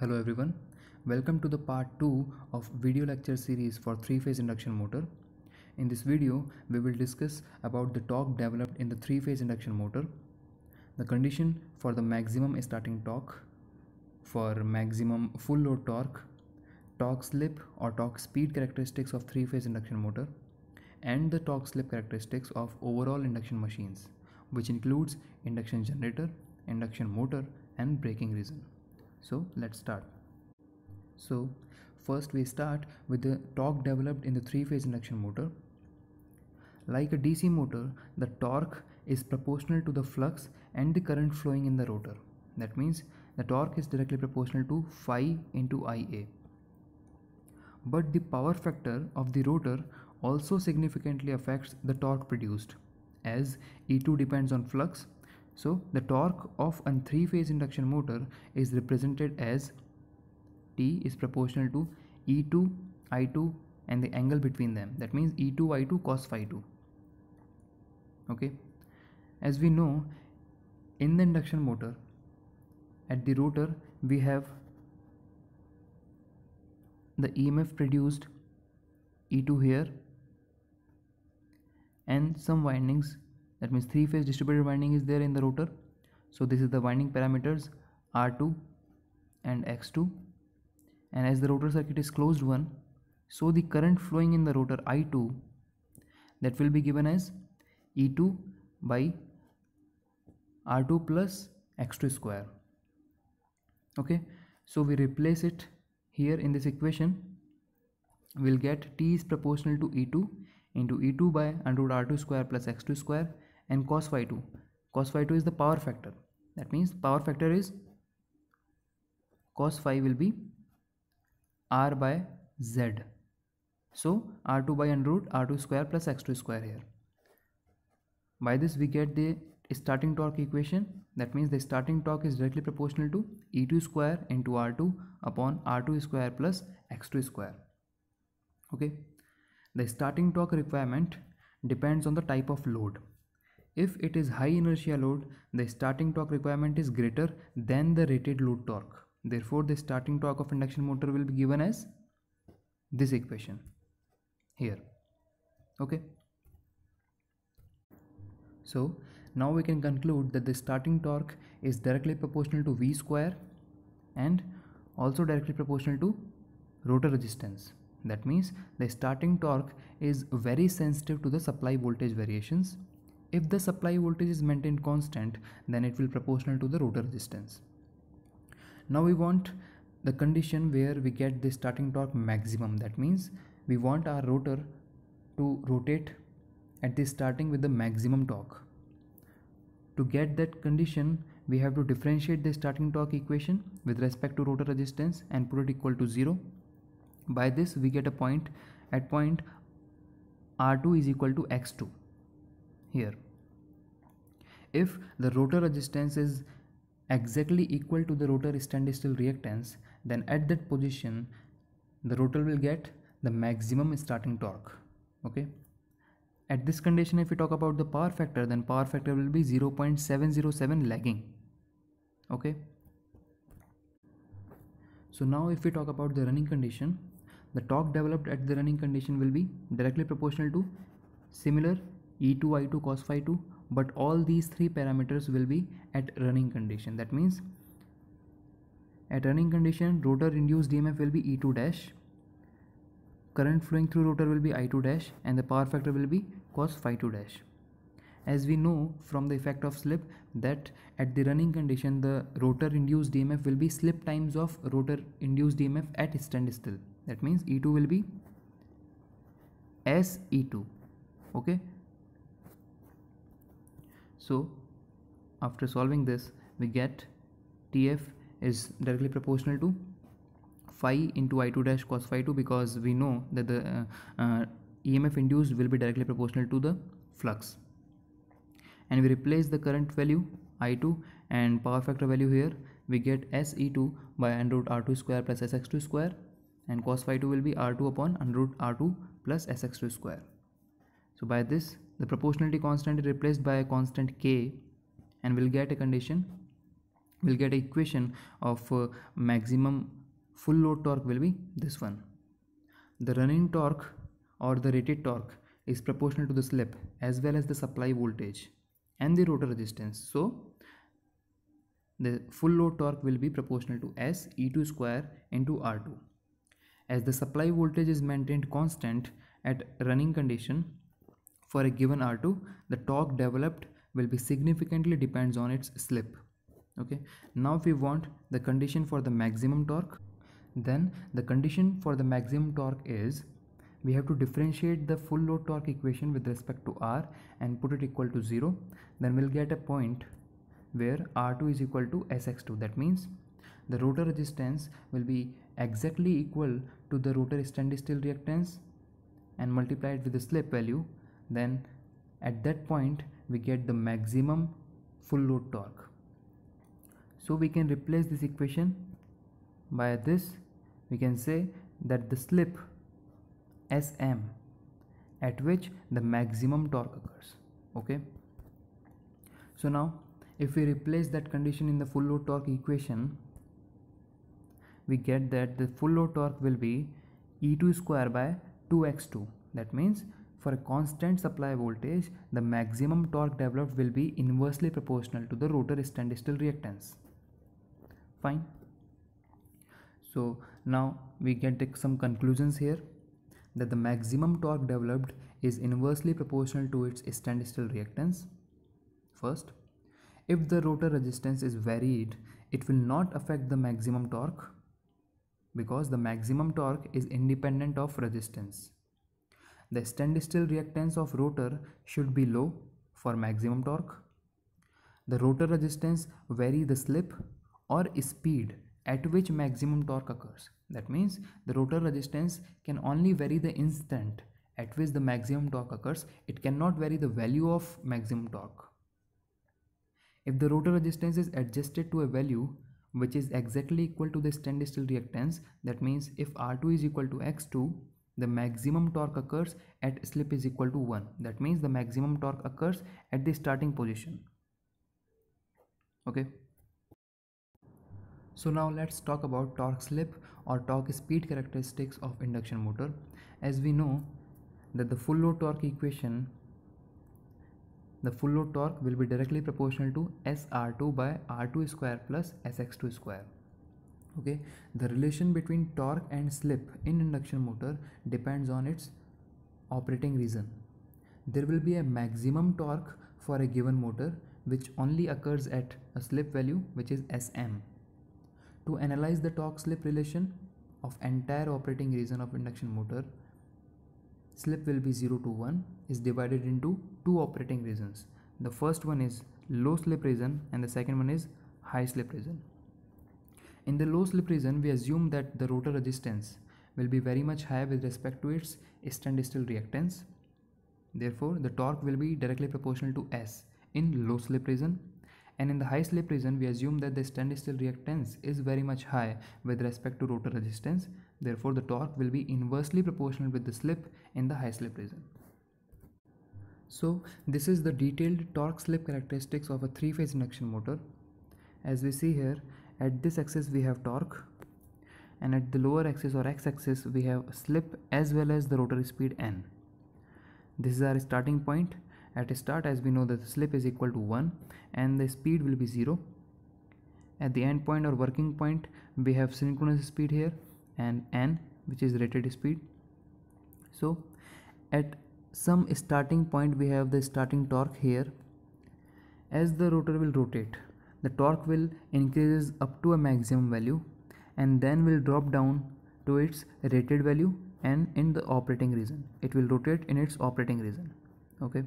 Hello everyone, welcome to the part 2 of video lecture series for 3-phase induction motor. In this video, we will discuss about the torque developed in the 3-phase induction motor, the condition for the maximum starting torque, for maximum full load torque, torque slip or torque speed characteristics of 3-phase induction motor, and the torque slip characteristics of overall induction machines, which includes induction generator, induction motor and braking reason. So let's start. So first we start with the torque developed in the three-phase induction motor. Like a DC motor, the torque is proportional to the flux and the current flowing in the rotor. That means the torque is directly proportional to phi into Ia. But the power factor of the rotor also significantly affects the torque produced as E2 depends on flux so the torque of a three-phase induction motor is represented as T is proportional to E2, I2 and the angle between them. That means E2, I2 cos phi 2. Okay. As we know, in the induction motor, at the rotor, we have the EMF produced E2 here and some windings that means three phase distributed winding is there in the rotor so this is the winding parameters R2 and X2 and as the rotor circuit is closed one so the current flowing in the rotor I2 that will be given as E2 by R2 plus X2 square okay so we replace it here in this equation we'll get T is proportional to E2 into E2 by under root R2 square plus X2 square and because phi y2 because phi y2 is the power factor that means power factor is cos phi will be r by z so r2 by under root r2 square plus x2 square here by this we get the starting torque equation that means the starting torque is directly proportional to e2 square into r2 upon r2 square plus x2 square okay the starting torque requirement depends on the type of load if it is high inertia load, the starting torque requirement is greater than the rated load torque. Therefore, the starting torque of induction motor will be given as this equation here. Okay. So, now we can conclude that the starting torque is directly proportional to V square and also directly proportional to rotor resistance. That means the starting torque is very sensitive to the supply voltage variations if the supply voltage is maintained constant, then it will proportional to the rotor resistance. Now we want the condition where we get the starting torque maximum. That means we want our rotor to rotate at the starting with the maximum torque. To get that condition, we have to differentiate the starting torque equation with respect to rotor resistance and put it equal to 0. By this, we get a point at point R2 is equal to X2 here if the rotor resistance is exactly equal to the rotor standstill reactance then at that position the rotor will get the maximum starting torque okay at this condition if we talk about the power factor then power factor will be 0.707 lagging okay so now if we talk about the running condition the torque developed at the running condition will be directly proportional to similar E2 I2 cos phi 2 but all these three parameters will be at running condition that means at running condition rotor induced EMF will be E2 dash current flowing through rotor will be I2 dash and the power factor will be cos phi 2 dash as we know from the effect of slip that at the running condition the rotor induced DMF will be slip times of rotor induced DMF at standstill that means E2 will be S E2 okay so after solving this we get TF is directly proportional to phi into i2 dash cos phi 2 because we know that the uh, uh, EMF induced will be directly proportional to the flux and we replace the current value i2 and power factor value here we get se2 by under root r2 square plus sx2 square and cos phi 2 will be r2 upon under root r2 plus sx2 square so by this the proportionality constant is replaced by a constant k and we'll get a condition we'll get an equation of uh, maximum full load torque will be this one the running torque or the rated torque is proportional to the slip as well as the supply voltage and the rotor resistance so the full load torque will be proportional to S E2 square into R2. As the supply voltage is maintained constant at running condition, for a given R2, the torque developed will be significantly depends on its slip. Okay. Now if we want the condition for the maximum torque, then the condition for the maximum torque is we have to differentiate the full load torque equation with respect to R and put it equal to 0. Then we'll get a point where R2 is equal to SX2. That means the rotor resistance will be exactly equal to the rotor standstill reactance and multiply it with the slip value then at that point we get the maximum full load torque so we can replace this equation by this we can say that the slip sm at which the maximum torque occurs okay so now if we replace that condition in the full load torque equation we get that the full load torque will be e2 square by 2x2 that means for a constant supply voltage, the maximum torque developed will be inversely proportional to the rotor standstill reactance. Fine. So now we get some conclusions here that the maximum torque developed is inversely proportional to its standstill reactance. First, if the rotor resistance is varied, it will not affect the maximum torque because the maximum torque is independent of resistance. The standstill reactance of rotor should be low for maximum torque. The rotor resistance vary the slip or speed at which maximum torque occurs. That means the rotor resistance can only vary the instant at which the maximum torque occurs. It cannot vary the value of maximum torque. If the rotor resistance is adjusted to a value which is exactly equal to the standstill reactance, that means if R2 is equal to X2, the maximum torque occurs at slip is equal to 1 that means the maximum torque occurs at the starting position okay so now let's talk about torque slip or torque speed characteristics of induction motor as we know that the full load torque equation the full load torque will be directly proportional to sr2 by r2 square plus sx2 square okay the relation between torque and slip in induction motor depends on its operating reason. there will be a maximum torque for a given motor which only occurs at a slip value which is sm to analyze the torque slip relation of entire operating region of induction motor slip will be 0 to 1 is divided into two operating reasons. the first one is low slip reason, and the second one is high slip reason. In the low slip region, we assume that the rotor resistance will be very much higher with respect to its standstill reactance. Therefore, the torque will be directly proportional to S in low slip region. And in the high slip region, we assume that the standstill reactance is very much high with respect to rotor resistance. Therefore, the torque will be inversely proportional with the slip in the high slip region. So, this is the detailed torque slip characteristics of a three phase induction motor. As we see here, at this axis we have torque and at the lower axis or x-axis we have slip as well as the rotary speed n this is our starting point at start as we know that the slip is equal to 1 and the speed will be 0 at the end point or working point we have synchronous speed here and n which is rated speed so at some starting point we have the starting torque here as the rotor will rotate the torque will increases up to a maximum value and then will drop down to its rated value and in the operating region it will rotate in its operating region okay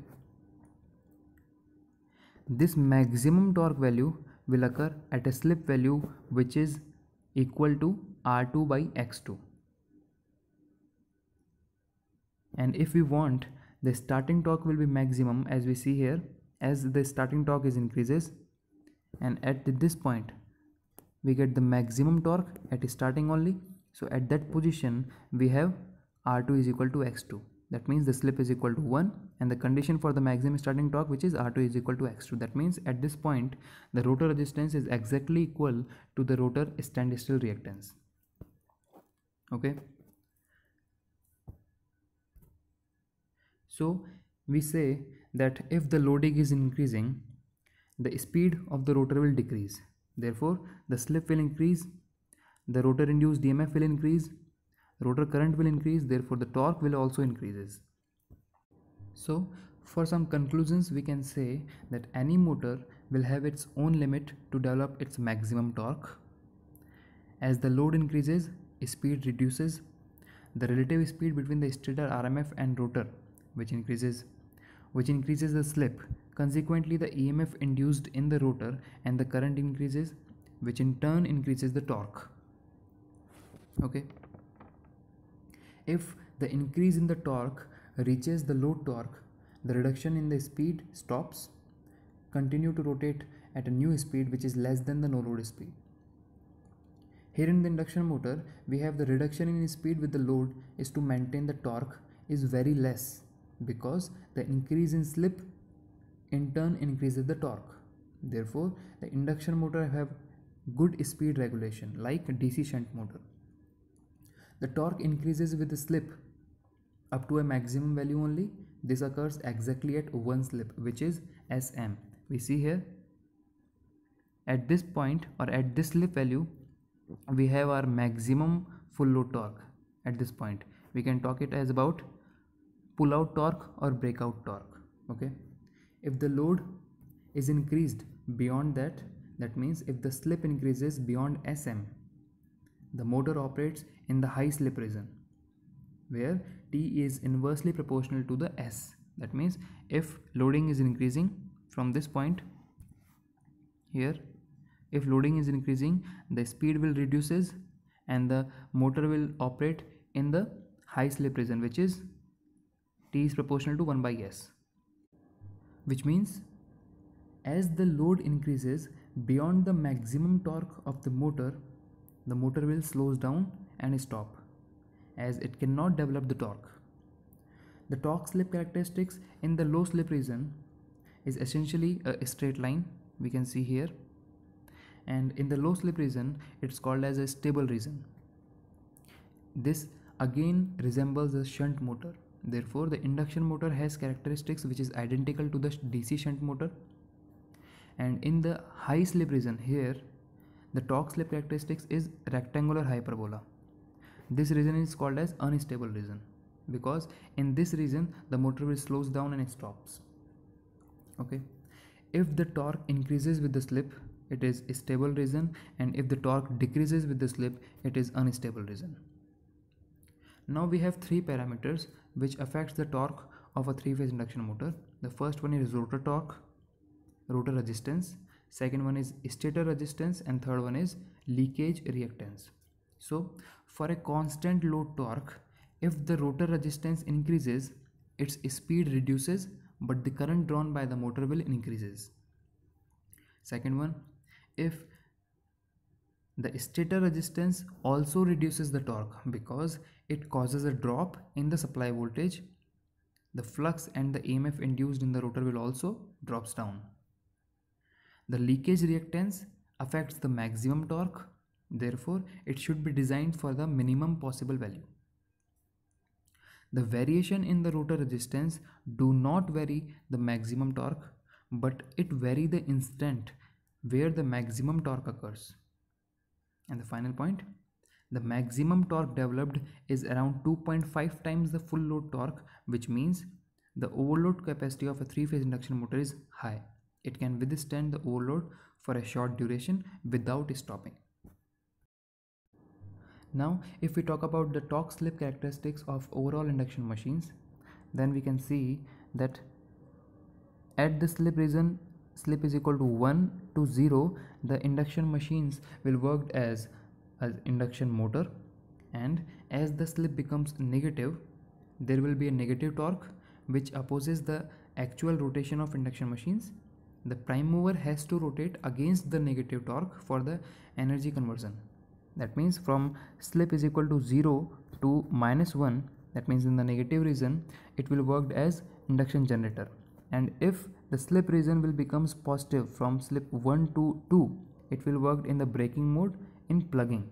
this maximum torque value will occur at a slip value which is equal to r2 by x2 and if we want the starting torque will be maximum as we see here as the starting torque is increases and at this point we get the maximum torque at starting only so at that position we have r2 is equal to x2 that means the slip is equal to 1 and the condition for the maximum starting torque which is r2 is equal to x2 that means at this point the rotor resistance is exactly equal to the rotor standstill reactance okay so we say that if the loading is increasing the speed of the rotor will decrease. Therefore, the slip will increase, the rotor induced EMF will increase, rotor current will increase, therefore the torque will also increases. So, for some conclusions we can say that any motor will have its own limit to develop its maximum torque. As the load increases, speed reduces, the relative speed between the stator RMF and rotor which increases which increases the slip Consequently, the EMF induced in the rotor and the current increases, which in turn increases the torque. Okay. If the increase in the torque reaches the load torque, the reduction in the speed stops, continue to rotate at a new speed which is less than the no load speed. Here in the induction motor, we have the reduction in speed with the load is to maintain the torque is very less because the increase in slip in turn increases the torque therefore the induction motor have good speed regulation like dc shunt motor the torque increases with the slip up to a maximum value only this occurs exactly at one slip which is sm we see here at this point or at this slip value we have our maximum full load torque at this point we can talk it as about pull out torque or breakout torque okay if the load is increased beyond that that means if the slip increases beyond sm the motor operates in the high slip region where T is inversely proportional to the S. That means if loading is increasing from this point here, if loading is increasing, the speed will reduces and the motor will operate in the high slip region which is T is proportional to 1 by S which means as the load increases beyond the maximum torque of the motor the motor will slows down and stop as it cannot develop the torque the torque slip characteristics in the low slip region is essentially a straight line we can see here and in the low slip region it's called as a stable region this again resembles a shunt motor Therefore, the induction motor has characteristics which is identical to the DC shunt motor. And in the high slip region here, the torque slip characteristics is rectangular hyperbola. This region is called as unstable region because in this region the motor will slows down and it stops. Okay. If the torque increases with the slip, it is stable region and if the torque decreases with the slip, it is unstable region. Now we have three parameters which affects the torque of a three-phase induction motor. The first one is rotor torque, rotor resistance, second one is stator resistance and third one is leakage reactance. So for a constant load torque, if the rotor resistance increases, its speed reduces but the current drawn by the motor will increases. Second one, if the stator resistance also reduces the torque because it causes a drop in the supply voltage. The flux and the EMF induced in the rotor will also drops down. The leakage reactance affects the maximum torque. Therefore, it should be designed for the minimum possible value. The variation in the rotor resistance do not vary the maximum torque but it vary the instant where the maximum torque occurs and the final point the maximum torque developed is around 2.5 times the full load torque which means the overload capacity of a three-phase induction motor is high it can withstand the overload for a short duration without stopping now if we talk about the torque slip characteristics of overall induction machines then we can see that at the slip region slip is equal to 1 to 0 the induction machines will work as an induction motor and as the slip becomes negative there will be a negative torque which opposes the actual rotation of induction machines the prime mover has to rotate against the negative torque for the energy conversion that means from slip is equal to 0 to minus 1 that means in the negative region it will work as induction generator and if the slip region will becomes positive from slip 1 to 2. It will work in the braking mode in plugging.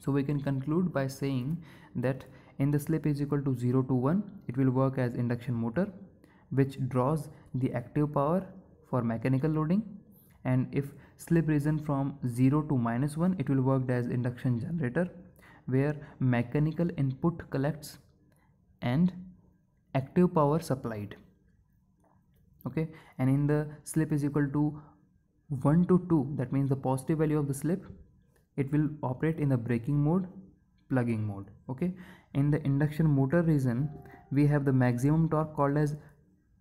So we can conclude by saying that in the slip is equal to 0 to 1, it will work as induction motor which draws the active power for mechanical loading and if slip reason from 0 to minus 1 it will work as induction generator where mechanical input collects and active power supplied okay and in the slip is equal to 1 to 2 that means the positive value of the slip it will operate in the braking mode plugging mode okay in the induction motor region we have the maximum torque called as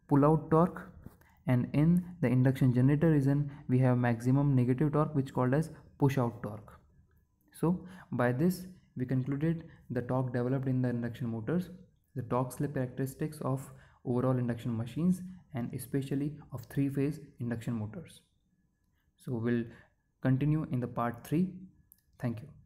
pull out torque and in the induction generator region we have maximum negative torque which called as push out torque so by this we concluded the torque developed in the induction motors the torque slip characteristics of overall induction machines and especially of three phase induction motors so we'll continue in the part 3 thank you